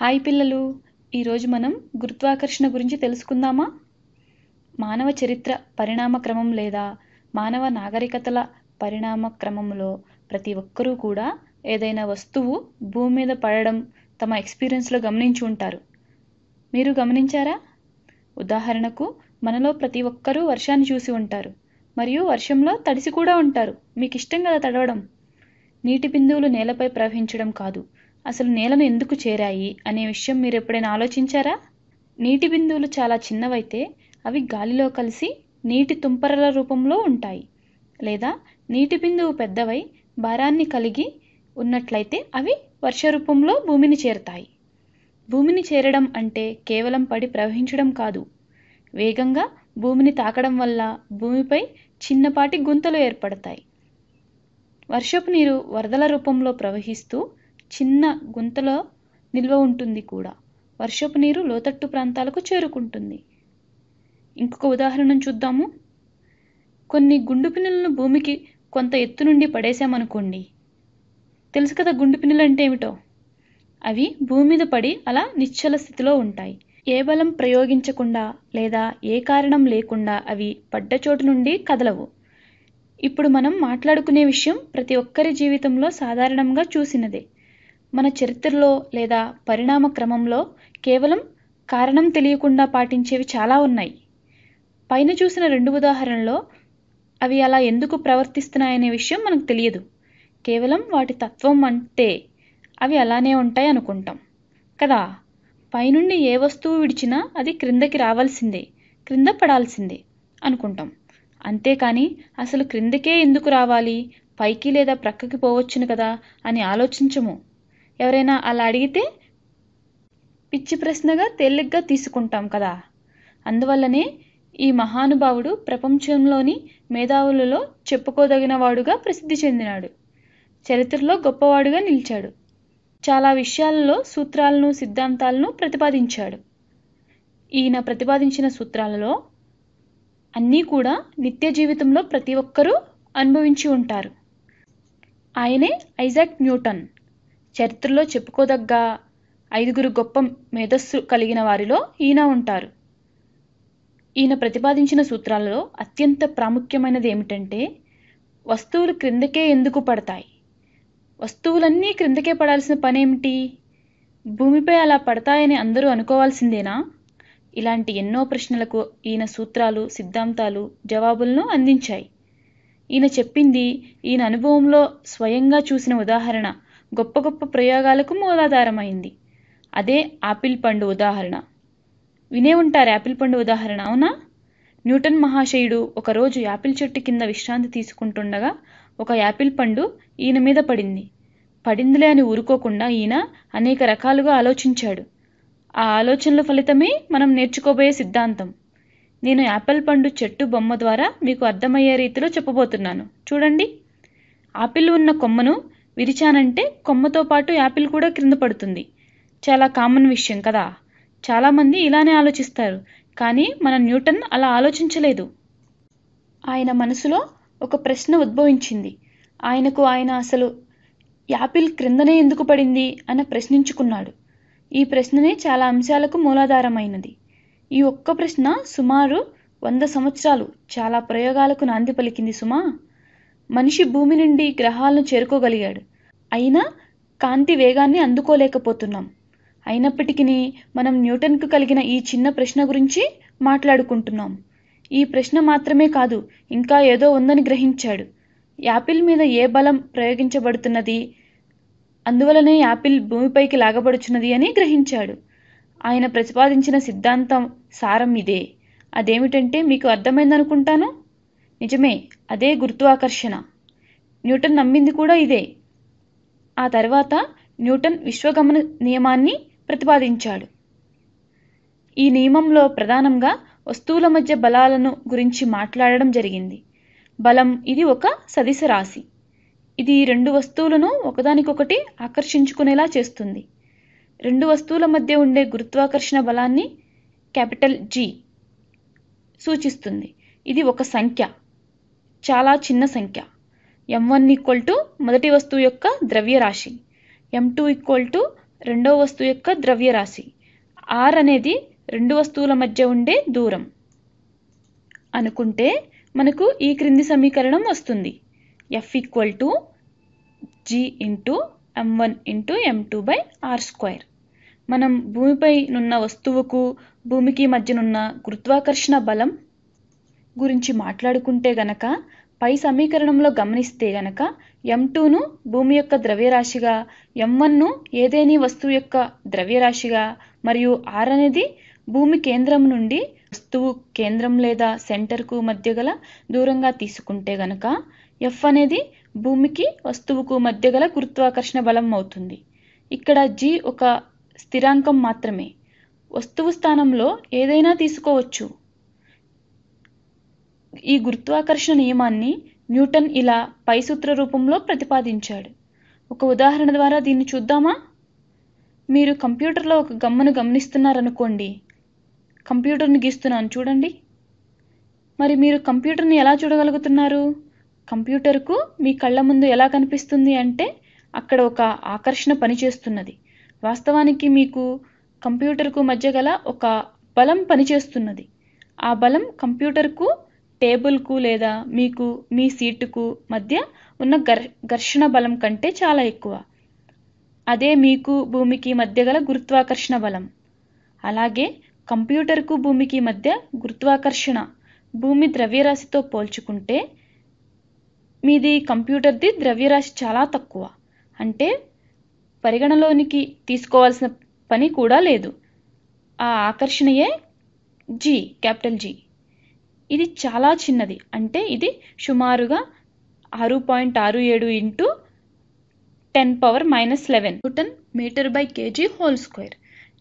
hi పిల్లలు ఈరోజు మనం గురుత్వాకర్షణ గురించి తెలుసుకుందామా మానవ చరిత్ర పరిణామ క్రమం లేదా మానవ నాగరికతల పరిణామ క్రమంలో ప్రతి ఒక్కరూ కూడా ఏదైనా వస్తువు భూమి మీద పడడం తమ ఎక్స్పీరియన్స్లో గమనించి ఉంటారు మీరు గమనించారా ఉదాహరణకు మనలో ప్రతి ఒక్కరూ వర్షాన్ని చూసి ఉంటారు మరియు వర్షంలో తడిసి కూడా ఉంటారు మీకు ఇష్టం కదా తడవడం నీటి బిందువులు నేలపై ప్రవహించడం కాదు అసలు నేలను ఎందుకు చేరాయి అనే విషయం మీరు ఎప్పుడైనా ఆలోచించారా నీటి బిందువులు చాలా చిన్నవైతే అవి గాలిలో కలిసి నీటి తుంపరల రూపంలో ఉంటాయి లేదా నీటి బిందువు పెద్దవై భారాన్ని కలిగి ఉన్నట్లయితే అవి వర్ష రూపంలో భూమిని చేరుతాయి భూమిని చేరడం అంటే కేవలం పడి ప్రవహించడం కాదు వేగంగా భూమిని తాకడం వల్ల భూమిపై చిన్నపాటి గుంతలు ఏర్పడతాయి వర్షపు నీరు వరదల రూపంలో ప్రవహిస్తూ చిన్న గుంతలో నిల్వ ఉంటుంది కూడా వర్షపు నీరు లోతట్టు ప్రాంతాలకు చేరుకుంటుంది ఇంకొక ఉదాహరణ చూద్దాము కొన్ని గుండు పిన్నులను భూమికి కొంత ఎత్తు నుండి పడేశామనుకోండి తెలుసు కదా గుండు పిన్నులు అంటే ఏమిటో అవి భూమి మీద పడి అలా నిశ్చల స్థితిలో ఉంటాయి ఏ బలం ప్రయోగించకుండా లేదా ఏ కారణం లేకుండా అవి పడ్డ చోటు నుండి కదలవు ఇప్పుడు మనం మాట్లాడుకునే విషయం ప్రతి ఒక్కరి జీవితంలో సాధారణంగా చూసినదే మన చరిత్రలో లేదా పరిణామ క్రమంలో కేవలం కారణం తెలియకుండా పాటించేవి చాలా ఉన్నాయి పైన చూసిన రెండు ఉదాహరణలో అవి అలా ఎందుకు ప్రవర్తిస్తున్నాయనే విషయం మనకు తెలియదు కేవలం వాటి తత్వం అంటే అవి అలానే ఉంటాయి అనుకుంటాం కదా పైనుండి ఏ వస్తువు విడిచినా అది క్రిందకి రావాల్సిందే క్రింద పడాల్సిందే అనుకుంటాం అంతేకాని అసలు క్రిందకే ఎందుకు రావాలి పైకి లేదా ప్రక్కకి పోవచ్చును కదా అని ఆలోచించము ఎవరైనా అలా అడిగితే పిచ్చి ప్రశ్నగా తేలిగ్గా తీసుకుంటాం కదా అందువల్లనే ఈ మహానుభావుడు ప్రపంచంలోని మేధావులలో చెప్పుకోదగిన వాడుగా ప్రసిద్ధి చెందినాడు చరిత్రలో గొప్పవాడుగా నిలిచాడు చాలా విషయాలలో సూత్రాలను సిద్ధాంతాలను ప్రతిపాదించాడు ఈయన ప్రతిపాదించిన సూత్రాలలో అన్నీ కూడా నిత్య జీవితంలో ప్రతి ఒక్కరూ అనుభవించి ఉంటారు ఆయనే ఐజాక్ న్యూటన్ చరిత్రలో చెప్పుకోదగ్గ ఐదుగురు గొప్ప మేధస్సు కలిగిన వారిలో ఈయన ఉంటారు ఈయన ప్రతిపాదించిన సూత్రాలలో అత్యంత ప్రాముఖ్యమైనది ఏమిటంటే వస్తువులు క్రిందకే ఎందుకు పడతాయి వస్తువులన్నీ క్రిందకే పడాల్సిన పనేమిటి భూమిపై అలా పడతాయని అందరూ అనుకోవాల్సిందేనా ఇలాంటి ఎన్నో ప్రశ్నలకు ఈయన సూత్రాలు సిద్ధాంతాలు జవాబులను అందించాయి ఈయన చెప్పింది ఈయన అనుభవంలో స్వయంగా చూసిన ఉదాహరణ గొప్ప గొప్ప ప్రయోగాలకు మూలాధారమైంది అదే ఆపిల్ పండు ఉదాహరణ వినే ఉంటారు యాపిల్ పండు ఉదాహరణ అవునా న్యూటన్ మహాశయుడు ఒకరోజు యాపిల్ చెట్టు కింద విశ్రాంతి తీసుకుంటుండగా ఒక యాపిల్ పండు ఈయన మీద పడింది పడిందిలే అని ఊరుకోకుండా ఈయన అనేక రకాలుగా ఆలోచించాడు ఆ ఆలోచనల ఫలితమే మనం నేర్చుకోబోయే సిద్ధాంతం నేను యాపిల్ పండు చెట్టు బొమ్మ ద్వారా మీకు అర్థమయ్యే రీతిలో చెప్పబోతున్నాను చూడండి ఆపిల్ ఉన్న కొమ్మను విరిచానంటే కొమ్మతో పాటు యాపిల్ కూడా క్రింద పడుతుంది చాలా కామన్ విషయం కదా చాలామంది ఇలానే ఆలోచిస్తారు కానీ మన న్యూటన్ అలా ఆలోచించలేదు ఆయన మనసులో ఒక ప్రశ్న ఉద్భవించింది ఆయనకు ఆయన అసలు యాపిల్ క్రిందనే ఎందుకు పడింది అని ప్రశ్నించుకున్నాడు ఈ ప్రశ్ననే చాలా అంశాలకు మూలాధారమైనది ఈ ఒక్క ప్రశ్న సుమారు వంద సంవత్సరాలు చాలా ప్రయోగాలకు నాంది పలికింది సుమా మనిషి భూమి నుండి గ్రహాలను చేరుకోగలిగాడు అయినా కాంతి వేగాన్ని అందుకోలేకపోతున్నాం అయినప్పటికీ మనం న్యూటన్కు కలిగిన ఈ చిన్న ప్రశ్న గురించి మాట్లాడుకుంటున్నాం ఈ ప్రశ్న మాత్రమే కాదు ఇంకా ఏదో ఉందని గ్రహించాడు యాపిల్ మీద ఏ బలం ప్రయోగించబడుతున్నది అందువలనే యాపిల్ భూమిపైకి లాగబడుచున్నది అని గ్రహించాడు ఆయన ప్రతిపాదించిన సిద్ధాంతం సారం ఇదే అదేమిటంటే మీకు అర్థమైందనుకుంటాను నిజమే అదే గురుత్వాకర్షణ న్యూటన్ నమ్మింది కూడా ఇదే ఆ తర్వాత న్యూటన్ విశ్వగమన నియమాన్ని ప్రతిపాదించాడు ఈ నియమంలో ప్రధానంగా వస్తువుల మధ్య బలాలను గురించి మాట్లాడడం జరిగింది బలం ఇది ఒక సదిశ రాశి ఇది రెండు వస్తువులను ఒకదానికొకటి ఆకర్షించుకునేలా చేస్తుంది రెండు వస్తువుల మధ్య ఉండే గురుత్వాకర్షణ బలాన్ని క్యాపిటల్ జీ సూచిస్తుంది ఇది ఒక సంఖ్య చాలా చిన్న సంఖ్య ఎం వన్ ఈక్వల్ టు మొదటి వస్తువు యొక్క ద్రవ్యరాశి ఎం టూ ఈక్వల్ టు రెండవ వస్తువు యొక్క ద్రవ్యరాశి ఆర్ అనేది రెండు వస్తువుల మధ్య ఉండే దూరం అనుకుంటే మనకు ఈ క్రింది సమీకరణం వస్తుంది F equal to G into M one into M two by R square మనం భూమిపై నున్న వస్తువుకు భూమికి మధ్యనున్న గురుత్వాకర్షణ బలం గురించి మాట్లాడుకుంటే గనక పై సమీకరణంలో గమనిస్తే గనక ఎం టూను భూమి యొక్క ద్రవ్యరాశిగా ఎం వన్ను ఏదేని వస్తువు యొక్క ద్రవ్యరాశిగా మరియు ఆర్ అనేది భూమి కేంద్రం నుండి వస్తువు కేంద్రం లేదా సెంటర్కు మధ్య గల దూరంగా తీసుకుంటే గనక ఎఫ్ అనేది భూమికి వస్తువుకు మధ్య గల గురుత్వాకర్షణ బలం అవుతుంది ఇక్కడ జి ఒక స్థిరాంకం మాత్రమే వస్తువు స్థానంలో ఏదైనా తీసుకోవచ్చు ఈ గురుత్వాకర్షణ నియమాన్ని న్యూటన్ ఇలా పై సూత్ర రూపంలో ప్రతిపాదించాడు ఒక ఉదాహరణ ద్వారా దీన్ని చూద్దామా మీరు కంప్యూటర్లో ఒక గమ్మను గమనిస్తున్నారనుకోండి కంప్యూటర్ని గీస్తున్నాను చూడండి మరి మీరు కంప్యూటర్ని ఎలా చూడగలుగుతున్నారు కంప్యూటర్కు మీ కళ్ళ ముందు ఎలా కనిపిస్తుంది అంటే అక్కడ ఒక ఆకర్షణ పనిచేస్తున్నది వాస్తవానికి మీకు కంప్యూటర్కు మధ్య గల ఒక బలం పనిచేస్తున్నది ఆ బలం కంప్యూటర్కు టేబుల్కు లేదా మీకు మీ సీటుకు మధ్య ఉన్న ఘర్ ఘర్షణ బలం కంటే చాలా ఎక్కువ అదే మీకు భూమికి మధ్య గల గురుత్వాకర్షణ బలం అలాగే కంప్యూటర్కు భూమికి మధ్య గురుత్వాకర్షణ భూమి ద్రవ్యరాశితో పోల్చుకుంటే మీది కంప్యూటర్ది ద్రవ్యరాశి చాలా తక్కువ అంటే పరిగణలోనికి తీసుకోవాల్సిన పని కూడా లేదు ఆ ఆకర్షణయే జీ క్యాపిటల్ జీ ఇది చాలా చిన్నది అంటే ఇది సుమారుగా ఆరు పాయింట్ ఆరు ఏడు into ten power minus eleven newton metre by KG whole square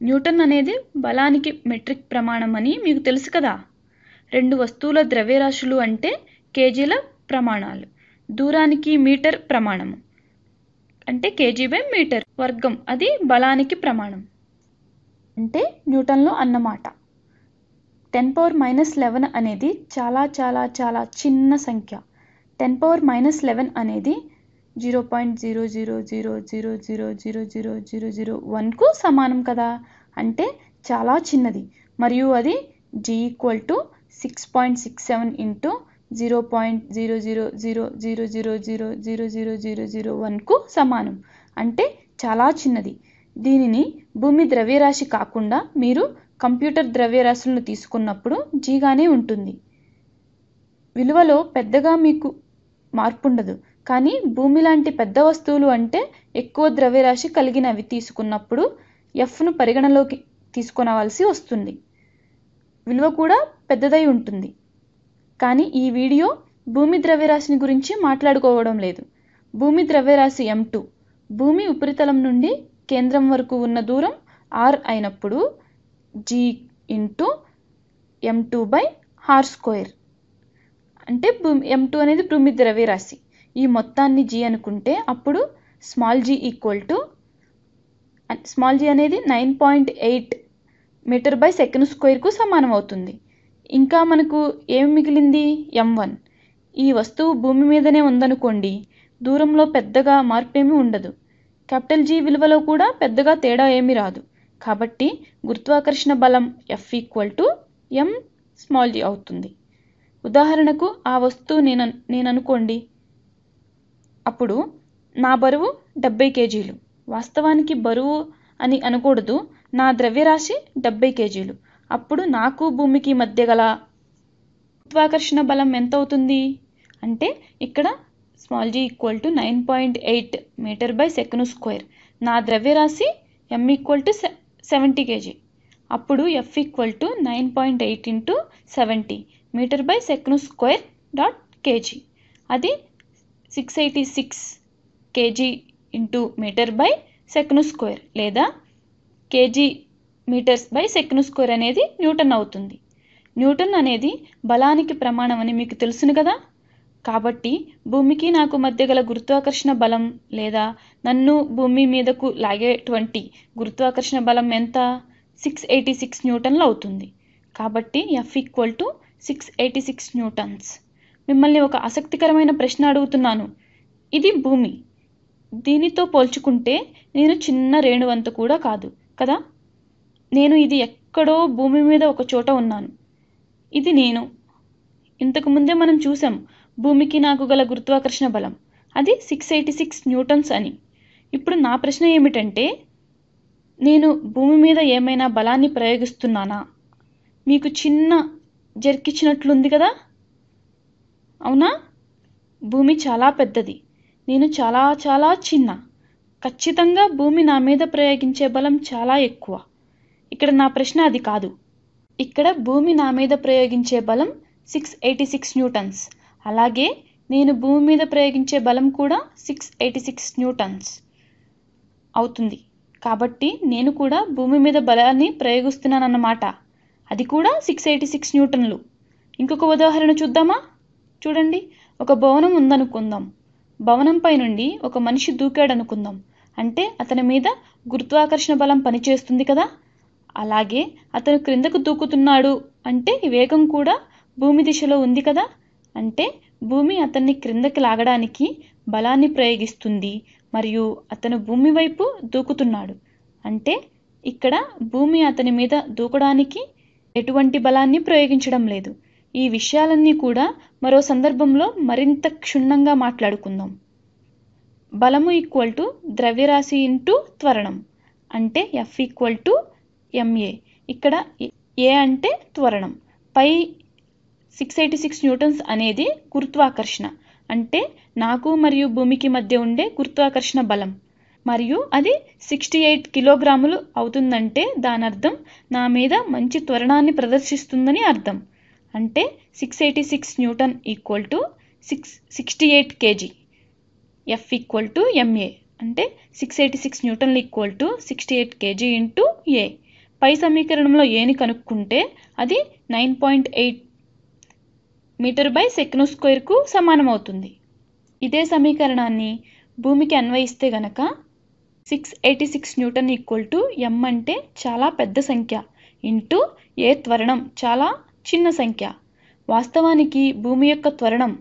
newton అనేది బలానికి మెట్రిక్ ప్రమాణం అని మీకు తెలుసు కదా రెండు వస్తువుల ద్రవ్యరాశులు అంటే కేజీల ప్రమాణాలు దూరానికి మీటర్ ప్రమాణము అంటే కేజీ బై మీటర్ వర్గం అది బలానికి ప్రమాణం అంటే న్యూటన్లో అన్నమాట టెన్ పవర్ మైనస్ లెవెన్ అనేది చాలా చాలా చాలా చిన్న సంఖ్య టెన్ పవర్ మైనస్ లెవెన్ అనేది zero point zero zero zero zero zero zero zero zero zero వన్కు సమానం కదా అంటే చాలా చిన్నది మరియు అది G equal to six point six seven into zero point zero zero zero zero zero zero zero zero zero zero వన్కు సమానం అంటే చాలా చిన్నది దీనిని భూమి ద్రవ్యరాశి కాకుండా మీరు కంప్యూటర్ ద్రవ్యరాశులను తీసుకున్నప్పుడు జీగానే ఉంటుంది విలువలో పెద్దగా మీకు మార్పుండదు కానీ భూమి లాంటి పెద్ద వస్తువులు అంటే ఎక్కువ ద్రవ్యరాశి కలిగినవి తీసుకున్నప్పుడు ఎఫ్ను పరిగణలోకి తీసుకొనవలసి వస్తుంది విలువ కూడా పెద్దదై ఉంటుంది కానీ ఈ వీడియో భూమి ద్రవ్యరాశిని గురించి మాట్లాడుకోవడం లేదు భూమి ద్రవ్యరాశి ఎం టూ భూమి ఉపరితలం నుండి కేంద్రం వరకు ఉన్న దూరం ఆర్ అయినప్పుడు G into M two by R square అంటే ఎం టూ అనేది భూమి ద్రవ్యరాశి ఈ మొత్తాన్ని జీ అనుకుంటే అప్పుడు small G equal to small G అనేది nine point eight metre by second స్క్వేర్కు సమానం అవుతుంది ఇంకా మనకు ఏమి మిగిలింది ఎం వన్ ఈ వస్తువు భూమి మీదనే ఉందనుకోండి దూరంలో పెద్దగా మార్పేమీ ఉండదు క్యాపిటల్ జీ విలువలో కూడా పెద్దగా తేడా ఏమీ రాదు కాబట్టి గురుత్వాకర్షణ బలం F equal to M small G అవుతుంది ఉదాహరణకు ఆ వస్తువు నేను నేను అనుకోండి అప్పుడు నా బరువు డెబ్బై కేజీలు వాస్తవానికి బరువు అని అనకూడదు నా ద్రవ్యరాశి డెబ్బై కేజీలు అప్పుడు నాకు భూమికి మధ్య గల గురుత్వాకర్షణ బలం ఎంత అవుతుంది అంటే ఇక్కడ small G equal to nine point eight metre by second square నా ద్రవ్యరాశి M equal to seventy KG అప్పుడు F equal to nine point eight into seventy metre by second square dot KG అది six eighty six KG into metre by second square లేదా KG metres by second square అనేది newton అవుతుంది newton అనేది బలానికి ప్రమాణం అని మీకు తెలుసును కదా కాబట్టి భూమికి నాకు మధ్య గల గురుత్వాకర్షణ బలం లేదా నన్ను భూమి మీదకు లాగేటువంటి గురుత్వాకర్షణ బలం ఎంత సిక్స్ ఎయిటీ సిక్స్ న్యూటన్లు అవుతుంది కాబట్టి F equal to six eighty six newtons మిమ్మల్ని ఒక ఆసక్తికరమైన ప్రశ్న అడుగుతున్నాను ఇది భూమి దీనితో పోల్చుకుంటే నేను చిన్న రేణువంత కూడా కాదు కదా నేను ఇది ఎక్కడో భూమి మీద ఒక చోట ఉన్నాను ఇది నేను ఇంతకుముందే మనం చూసాం భూమికి నాకు గల గురుత్వాకర్షణ బలం అది సిక్స్ ఎయిటీ సిక్స్ న్యూటన్స్ అని ఇప్పుడు నా ప్రశ్న ఏమిటంటే నేను భూమి మీద ఏమైనా బలాన్ని ప్రయోగిస్తున్నానా మీకు చిన్న జరికిచ్చినట్లుంది కదా అవునా భూమి చాలా పెద్దది నేను చాలా చాలా చిన్న ఖచ్చితంగా భూమి నా మీద ప్రయోగించే బలం చాలా ఎక్కువ ఇక్కడ నా ప్రశ్న అది కాదు ఇక్కడ భూమి నా మీద ప్రయోగించే బలం సిక్స్ ఎయిటీ సిక్స్ న్యూటన్స్ అలాగే నేను భూమి మీద ప్రయోగించే బలం కూడా సిక్స్ ఎయిటీ సిక్స్ న్యూటన్స్ అవుతుంది కాబట్టి నేను కూడా భూమి మీద బలాన్ని ప్రయోగిస్తున్నానన్నమాట అది కూడా సిక్స్ ఎయిటీ సిక్స్ న్యూటన్లు ఇంకొక ఉదాహరణ చూద్దామా చూడండి ఒక భవనం ఉందనుకుందాం భవనంపై నుండి ఒక మనిషి దూకాడు అనుకుందాం అంటే అతని మీద గురుత్వాకర్షణ బలం పనిచేస్తుంది కదా అలాగే అతను క్రిందకు దూకుతున్నాడు అంటే వేగం కూడా భూమి దిశలో ఉంది కదా అంటే భూమి అతన్ని క్రిందకి లాగడానికి బలాన్ని ప్రయోగిస్తుంది మరియు అతను భూమి వైపు దూకుతున్నాడు అంటే ఇక్కడ భూమి అతని మీద దూకడానికి ఎటువంటి బలాన్ని ప్రయోగించడం లేదు ఈ విషయాలన్నీ కూడా మరో సందర్భంలో మరింత క్షుణ్ణంగా మాట్లాడుకుందాం బలము ఈక్వల్ టు ద్రవ్యరాశి ఇంటూ త్వరణం అంటే ఎఫ్ ఈక్వల్ టు ఎంఏ ఇక్కడ ఏ అంటే త్వరణం పై సిక్స్ ఎయిటీ సిక్స్ న్యూటన్స్ అనేది గురుత్వాకర్షణ అంటే నాకు మరియు భూమికి మధ్య ఉండే గురుత్వాకర్షణ బలం మరియు అది సిక్స్టీ ఎయిట్ కిలోగ్రాములు అవుతుందంటే దాని అర్థం నా మీద మంచి త్వరణాన్ని ప్రదర్శిస్తుందని అర్థం అంటే six eighty six newton equal to six sixty eight KG F equal to MA అంటే సిక్స్ ఎయిటీ సిక్స్ న్యూటన్లు equal to sixty eight KG into A పై సమీకరణంలో ఏని కనుక్కుంటే అది nine point eight metre by second స్క్వేర్కు సమానమవుతుంది ఇదే సమీకరణాన్ని భూమికి అన్వయిస్తే గనక six eighty six newton equal to M అంటే చాలా పెద్ద సంఖ్య ఇంటూ ఏ త్వరణం చాలా చిన్న సంఖ్య వాస్తవానికి భూమి యొక్క త్వరణం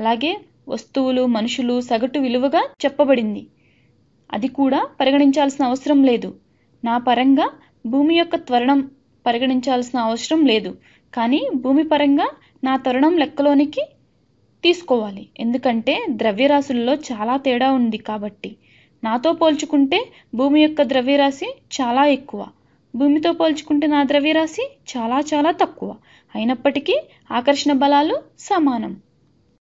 అలాగే వస్తువులు మనుషులు సగటు విలువగా చెప్పబడింది అది కూడా పరిగణించాల్సిన అవసరం లేదు నా పరంగా భూమి యొక్క త్వరణం పరిగణించాల్సిన అవసరం లేదు కానీ భూమి పరంగా నా తరుణం లెక్కలోనికి తీసుకోవాలి ఎందుకంటే ద్రవ్యరాశుల్లో చాలా తేడా ఉంది కాబట్టి నాతో పోల్చుకుంటే భూమి యొక్క ద్రవ్యరాశి చాలా ఎక్కువ భూమితో పోల్చుకుంటే నా ద్రవ్యరాశి చాలా చాలా తక్కువ అయినప్పటికీ ఆకర్షణ బలాలు సమానం